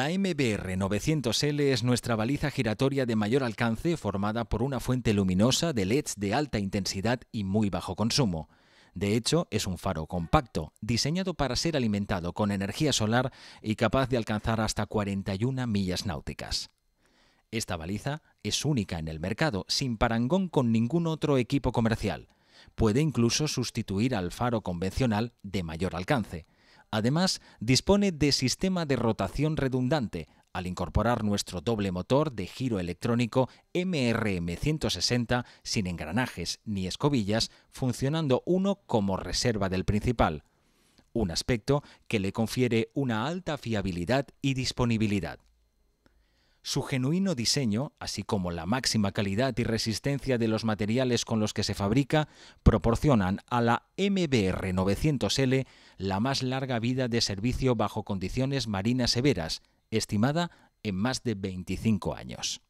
La MBR 900L es nuestra baliza giratoria de mayor alcance formada por una fuente luminosa de LEDs de alta intensidad y muy bajo consumo. De hecho, es un faro compacto, diseñado para ser alimentado con energía solar y capaz de alcanzar hasta 41 millas náuticas. Esta baliza es única en el mercado, sin parangón con ningún otro equipo comercial. Puede incluso sustituir al faro convencional de mayor alcance, Además, dispone de sistema de rotación redundante, al incorporar nuestro doble motor de giro electrónico MRM160 sin engranajes ni escobillas, funcionando uno como reserva del principal, un aspecto que le confiere una alta fiabilidad y disponibilidad. Su genuino diseño, así como la máxima calidad y resistencia de los materiales con los que se fabrica, proporcionan a la MBR 900L la más larga vida de servicio bajo condiciones marinas severas, estimada en más de 25 años.